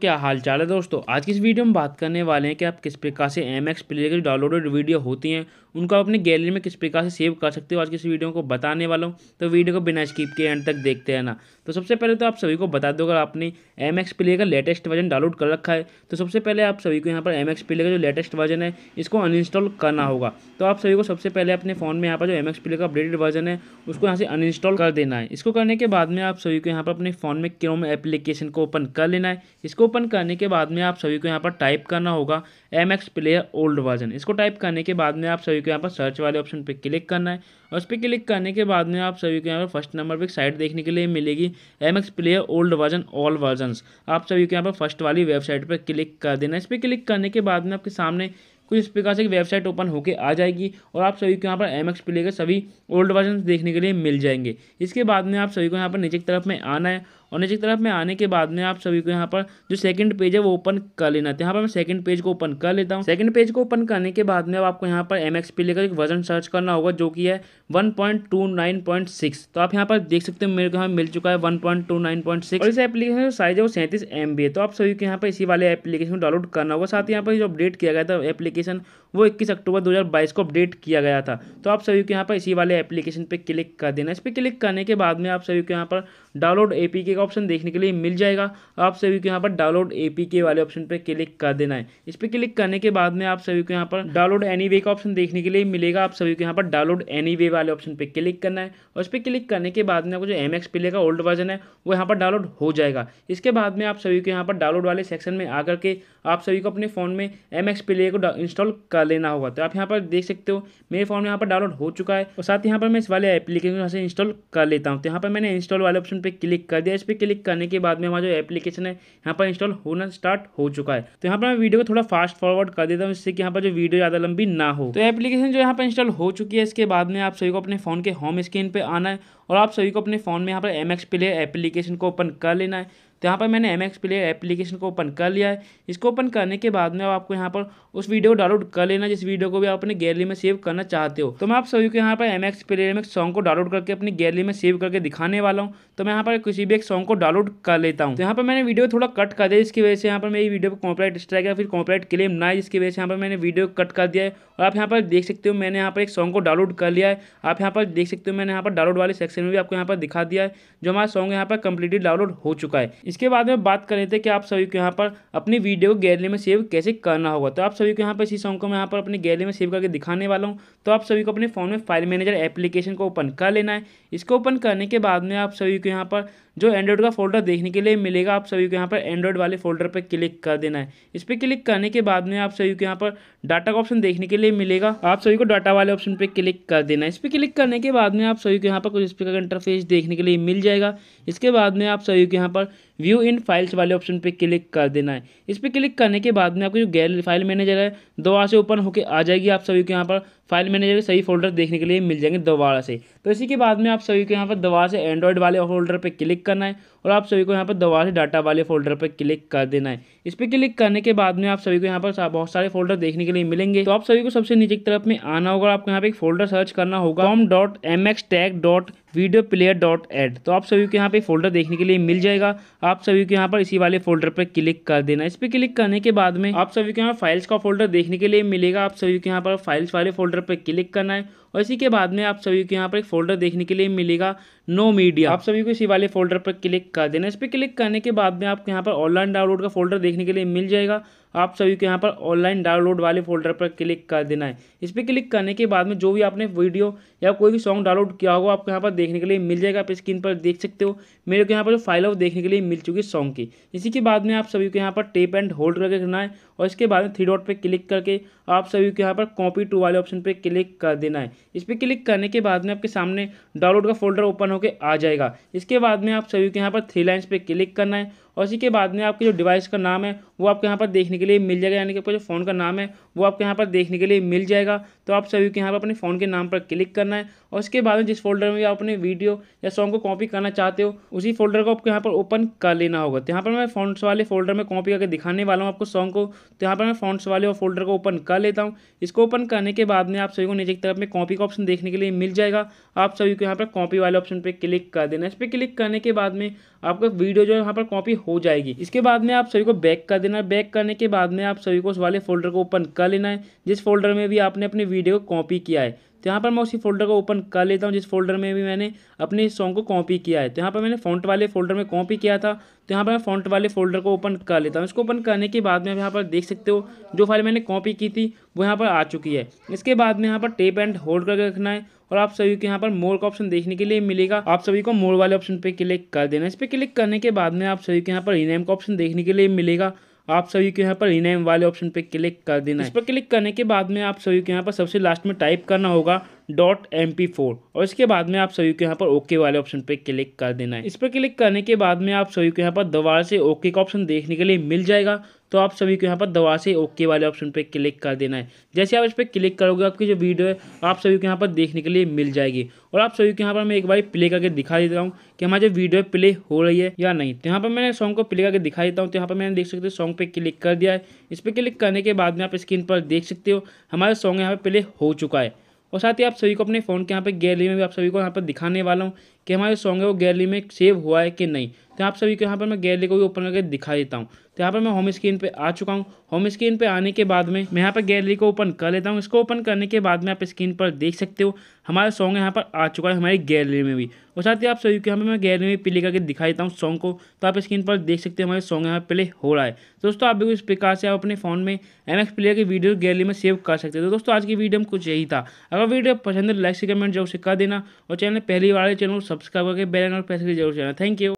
क्या हाल चाल है दोस्तों आज की इस वीडियो में बात करने वाले हैं कि आप किस प्रकार से एम एक्स प्लेयर की डाउनलोडेड वीडियो होती हैं उनको आप अपनी गैलरी में किस प्रकार से सेव कर सकते हो आज की इस वीडियो को बताने वाला हूँ तो वीडियो को बिना स्किप के एंड तक देखते हैं ना तो सबसे पहले तो आप सभी को बता दो अगर आपने एम एक्स प्ले का लेटेस्ट वर्जन डाउनलोड कर रखा है तो सबसे पहले आप सभी को यहाँ पर एम एक्स प्ले का जो लेटेस्ट वर्जन है इसको अनइंस्टॉल करना होगा तो आप सभी को सबसे पहले अपने फ़ोन में यहाँ पर जो एम एक्स प्ले का अपडेटेड वर्जन है उसको यहाँ से अनइंस्टॉल कर देना है इसको करने के बाद में आप सभी को यहाँ पर अपने फ़ोन में क्रोम एप्लीकेशन को ओपन कर लेना है इसको ओपन करने के बाद में आप सभी को यहाँ पर टाइप करना होगा M X player old version इसको टाइप करने के बाद में आप सभी को यहाँ पर सर्च वाले ऑप्शन पर क्लिक करना है और उस पर क्लिक करने के बाद में आप सभी को यहाँ पर फर्स्ट नंबर पर एक साइट देखने के लिए मिलेगी M X player old version all version आप सभी को यहाँ पर फर्स्ट वाली वेबसाइट पर क्लिक कर देना इस पर क्लिक करने के बाद में आपके सामने कुछ इस प्रकार से वेबसाइट ओपन होकर आ जाएगी और आप सभी को यहाँ पर एम एक्स प्ले के सभी ओल्ड वर्जन देखने के लिए मिल जाएंगे इसके बाद में आप सभी को यहाँ पर नीचे की तरफ में आना है और नीचे की तरफ में आने के बाद में आप सभी को यहाँ पर जो सेकंड पेज है वो ओपन कर लेना है यहाँ पर मैं सेकंड पेज को ओपन कर लेता हूँ सेकंड पेज को ओपन करने के बाद में आपको यहाँ पर एम एक्स पी लेकर एक वर्जन सर्च करना होगा जो कि है 1.29.6 तो आप यहाँ पर देख सकते हो मेरे को यहाँ मिल चुका है सिक्स और इस एप्लीकेशन का साइज है वो सैंतीस एम है तो आप सभी को यहाँ पर इसी वाले एप्लीकेशन को डाउनलोड करना होगा साथ ही यहाँ पर जो अपडेट किया गया था एप्लीकेशन एप्लीकेशन वो 21 अक्टूबर 2022 को अपडेट किया गया था तो आप सभी को यहाँ पर इसी वाले एप्लीकेशन पर क्लिक कर देना इस पर क्लिक करने के बाद में आप सभी को यहाँ पर डाउनलोड ए का ऑप्शन देखने के लिए मिल जाएगा आप सभी को यहाँ पर डाउनलोड ए वाले ऑप्शन पर क्लिक कर देना है इस पर क्लिक करने के बाद में आप सभी को यहाँ पर डाउनलोड एनी का ऑप्शन देखने के लिए मिलेगा आप सभी को यहाँ पर डाउनलोड एनी वाले ऑप्शन पर क्लिक करना है और इस पर क्लिक करने के बाद में आपको जो एम एक्स का ओल्ड वर्जन है वो यहाँ पर डाउनलोड हो जाएगा इसके बाद में आप सभी को यहाँ पर डाउनलोड वाले सेक्शन में आकर के आप सभी को अपने फ़ोन में एम एक्स प्ले को इंस्टॉल कर लेना होगा तो आप यहाँ पर देख सकते हो मेरे फ़ोन में यहाँ पर डाउनलोड हो चुका है और साथ यहाँ पर मैं इस वाले एप्लीकेशन से इंस्टॉल कर लेता हूँ तो यहाँ पर मैंने इंस्टॉल वाले ऑप्शन पर क्लिक कर दिया इस पर क्लिक करने के बाद में हमारा जो एप्लीकेशन है यहाँ पर इंस्टॉल होना स्टार्ट हो चुका है तो यहाँ पर मैं वीडियो को थोड़ा फास्ट फॉरवर्ड कर देता हूँ इससे कि यहाँ पर जो वीडियो ज़्यादा लंबी ना हो तो एप्लीकेशन जो यहाँ पर इंस्टॉल हो चुकी है इसके बाद में आप सभी को अपने फ़ोन के होम स्क्रीन पर आना है और आप सभी को अपने फ़ोन में यहाँ पर एम एक्स प्लेयर एप्लीकेशन को ओपन कर लेना है तो यहाँ पर मैंने एम एक्स प्लेयर एप्लीकेशन को ओपन कर लिया है इसको ओपन करने के बाद में आपको यहाँ पर उस वीडियो को डाउनलोड कर लेना जिस वीडियो को भी आप अपने गैलरी में सेव करना चाहते हो तो मैं आप सभी को यहाँ पर एम एक्स प्लेयर में सॉन्ग को डाउनलोड करके अपनी गैलरी में सेव करके दिखाने वाला हूँ तो मैं यहाँ पर किसी भी एक सॉन्ग को डाउनलोड कर लेता हूँ तो यहाँ पर मैंने वीडियो थोड़ा कट कर दिया जिसकी वजह से यहाँ पर मेरी वीडियो पर कॉपरेट स्ट्राइक या फिर कॉपरेट क्लेम ना है जिसकी वजह से यहाँ पर मैंने वीडियो कट कर दिया है और आप यहाँ पर देख सकते हो मैंने यहाँ पर एक सॉन्ग को डाउनलोड कर लिया है आप यहाँ पर देख सकते हो मैंने यहाँ पर डाउनलोड वाले सेक्शन सेक्शन में भी आपको यहाँ पर दिखा दिया है जो हमारा सॉन्ग यहाँ पर कम्प्लीटली डाउनलोड हो चुका है इसके बाद में बात कर रहे थे कि आप सभी को यहाँ पर अपनी वीडियो गैलरी में सेव कैसे करना होगा तो आप सभी को यहाँ पर इसी सॉन्ग को मैं यहाँ पर अपनी गैलरी में सेव करके दिखाने वाला हूँ तो आप सभी को अपने फ़ोन में फाइल मैनेजर एप्लीकेशन को ओपन कर लेना है इसको ओपन करने के बाद में आप सभी को यहाँ पर जो एंड्रॉइड का फोल्डर देखने के लिए मिलेगा आप सभी को यहाँ पर एंड्रॉइड वाले फोल्डर पर क्लिक कर देना है इस पर क्लिक करने के बाद में आप सभी को यहाँ पर डाटा का ऑप्शन देखने के लिए मिलेगा आप सभी को डाटा वाले ऑप्शन पर क्लिक कर देना है इस पर क्लिक करने के बाद में आप सभी को यहाँ पर कुछ इस का इंटरफेस देखने के लिए मिल जाएगा इसके बाद में आप सभी को यहाँ पर व्यू इन फाइल्स वाले ऑप्शन पे क्लिक कर देना है इस पर क्लिक करने के बाद में आपको जो गैलरी फाइल मैनेजर है दोबारा से ओपन होकर आ जाएगी आप सभी को यहाँ पर फाइल मैनेजर के सभी फोल्डर देखने के लिए मिल जाएंगे दोबारा से तो इसी के बाद में आप सभी को यहाँ पर दोबारा से एंड्रॉयड वाले फोल्डर पर क्लिक करना है और आप सभी को यहाँ पर दोबारा से डाटा वाले फोल्डर पर क्लिक कर देना है इस पर क्लिक करने के बाद में आप सभी को यहाँ पर बहुत सारे फोल्डर देखने के लिए मिलेंगे तो आप सभी को सबसे नीचे की तरफ में आना होगा आपको यहाँ पर एक फोल्डर सर्च करना होगा com dot M X tag dot video player dot ad तो आप सभी को यहाँ पे फोल्डर देखने के लिए मिल जाएगा आप सभी को यहाँ पर इसी वाले फोल्डर पर क्लिक कर देना इस पर क्लिक करने के बाद में आप सभी को यहाँ फाइल्स का फोल्डर देखने के लिए मिलेगा आप सभी को यहाँ पर फाइल्स वाले फोल्डर पर क्लिक करना है और इसी के बाद में आप सभी को यहाँ पर एक फोल्डर देखने के लिए मिलेगा नो मीडिया आप सभी को इसी वाले फोल्डर पर क्लिक कर देना इस पर क्लिक करने के बाद में आपको यहाँ पर ऑनलाइन डाउनलोड का फोल्डर देखने के लिए मिल जाएगा आप सभी को यहाँ पर ऑनलाइन डाउनलोड वाले फोल्डर पर क्लिक कर देना है इस पर क्लिक करने के बाद में जो भी आपने वीडियो या कोई भी सॉन्ग डाउनलोड किया होगा आपको यहाँ पर देखने के लिए मिल जाएगा आप स्क्रीन पर देख सकते हो मेरे को यहाँ पर जो फाइल है वो देखने के लिए मिल चुकी है सॉन्ग की इसी के बाद में आप सभी को यहाँ पर टेप एंड होल्ड करके रखना है और इसके बाद में थ्री डॉट पर क्लिक करके आप सभी को यहाँ पर कॉपी टू वाले ऑप्शन पर क्लिक कर देना है इस पर क्लिक करने के बाद में आपके सामने डाउनलोड का फोल्डर ओपन होकर आ जाएगा इसके बाद में आप सभी के यहाँ पर थ्री लाइन्स पर क्लिक करना है और इसी के बाद में आपके जो डिवाइस का नाम है वो आपके यहाँ पर देखने के लिए मिल जाएगा यानी कि आपका जो फ़ोन का नाम है वो आपके यहाँ पर देखने के लिए मिल जाएगा तो आप सभी को यहाँ पर अपने फ़ोन के नाम पर क्लिक करना है और उसके बाद में जिस फोल्डर में आप अपने वीडियो या सॉन्ग को कॉपी करना चाहते हो उसी फोल्डर को आपको यहाँ पर ओपन कर लेना होगा तो यहाँ पर मैं फ़ॉन्ट्स वाले फोल्डर में कॉपी करके दिखाने वाला हूँ आपको सॉन्ग को तो यहाँ पर मैं फोनस वाले और फोल्डर को ओपन कर लेता हूँ इसको ओपन करने के बाद में आप सभी को नीचे की तरफ में कॉपी का ऑप्शन देखने के लिए मिल जाएगा आप सभी को यहाँ पर कॉपी वाले ऑप्शन पर क्लिक कर देना इस पर क्लिक करने के बाद में आपका वीडियो जो है यहाँ पर कॉपी हो जाएगी इसके बाद में आप सभी को बैक कर देना है बैक करने के बाद में आप सभी को उस वाले फोल्डर को ओपन कर लेना है जिस फोल्डर में भी आपने अपनी वीडियो को कॉपी किया है तो यहाँ पर मैं उसी फोल्डर को ओपन कर लेता हूँ जिस फोल्डर में भी मैंने अपने सॉन्ग को कॉपी किया है तो यहाँ पर मैंने फ़ॉन्ट वाले फोल्डर में कॉपी किया था तो यहाँ पर मैं फ़ॉन्ट वाले फोल्डर को ओपन कर लेता हूँ इसको ओपन करने के बाद में आप यहाँ पर देख सकते हो जो फाइल मैंने कॉपी की थी वो यहाँ पर आ चुकी है इसके बाद में यहाँ पर टेप एंड होल्ड करके रखना है और आप सभी को यहाँ पर मोर का ऑप्शन देखने के लिए मिलेगा आप सभी को मोर वाले ऑप्शन पे क्लिक कर देना इस पर क्लिक करने के बाद में आप सभी को यहाँ पर रीनेम का ऑप्शन देखने के लिए मिलेगा आप सभी को यहाँ पर रिनेम वाले ऑप्शन पे क्लिक कर देना है इस पर क्लिक करने के बाद में आप सभी को यहाँ पर सबसे लास्ट में टाइप करना होगा डॉट एम पी फोर और इसके बाद में आप सभी को यहाँ पर ओके वाले ऑप्शन पे क्लिक कर देना है इस पर क्लिक करने के बाद में आप सभी को यहाँ पर दोबारा से ओके का ऑप्शन देखने के लिए मिल जाएगा तो आप सभी को यहाँ पर दवा से ओके वाले ऑप्शन पर क्लिक कर देना है जैसे आप इस पर क्लिक करोगे आपकी जो वीडियो है आप सभी को यहाँ पर देखने के लिए मिल जाएगी और आप सभी को यहाँ पर मैं एक बार प्ले करके दिखा देता हूँ कि हमारी जो वीडियो प्ले हो रही है या नहीं तो यहाँ पर मैंने सॉन्ग को प्ले करके दिखा देता हूँ तो यहाँ पर मैंने देख सकते हो सॉन्ग पर क्लिक कर दिया है इस पर क्लिक करने के बाद में आप स्क्रीन पर देख सकते हो हमारा सॉन्ग यहाँ पर प्ले हो चुका है और साथ ही आप सभी को अपने फ़ोन के यहाँ पर गैलरी में भी आप सभी को यहाँ पर दिखाने वाला हूँ कि हमारे सॉन्ग है वो गैलरी में सेव हुआ है कि नहीं तो आप सभी को यहाँ पर मैं गैलरी को भी ओपन करके दिखा देता हूँ तो यहाँ पर मैं होम स्क्रीन पे आ चुका हूँ होम स्क्रीन पे आने के बाद में मैं यहाँ पर गैलरी को ओपन कर लेता हूँ इसको ओपन करने के बाद में आप स्क्रीन पर देख सकते हो हमारा सॉन्ग यहाँ पर आ चुका है हमारी गैलरी में भी और साथ ही आप सभी को यहाँ पर मैं गैलरी में प्ले करके दिखाई देता हूँ सॉन्ग को तो आप स्क्रीन पर देख सकते हो हमारे सॉन्ग यहाँ पर प्ले हो रहा है दोस्तों आप भी इस प्रकार से आप अपने फ़ोन में एम एक्स प्लेयर की वीडियो गैलरी में सेव कर सकते हो तो दोस्तों आज की वीडियो में कुछ यही था अगर वीडियो पसंद है लाइक से कमेंट जरूर से कर देना और चैनल पहली बार चैनल को सब्सक्राइब करके बेल और प्रेस जरूर चलना थैंक यू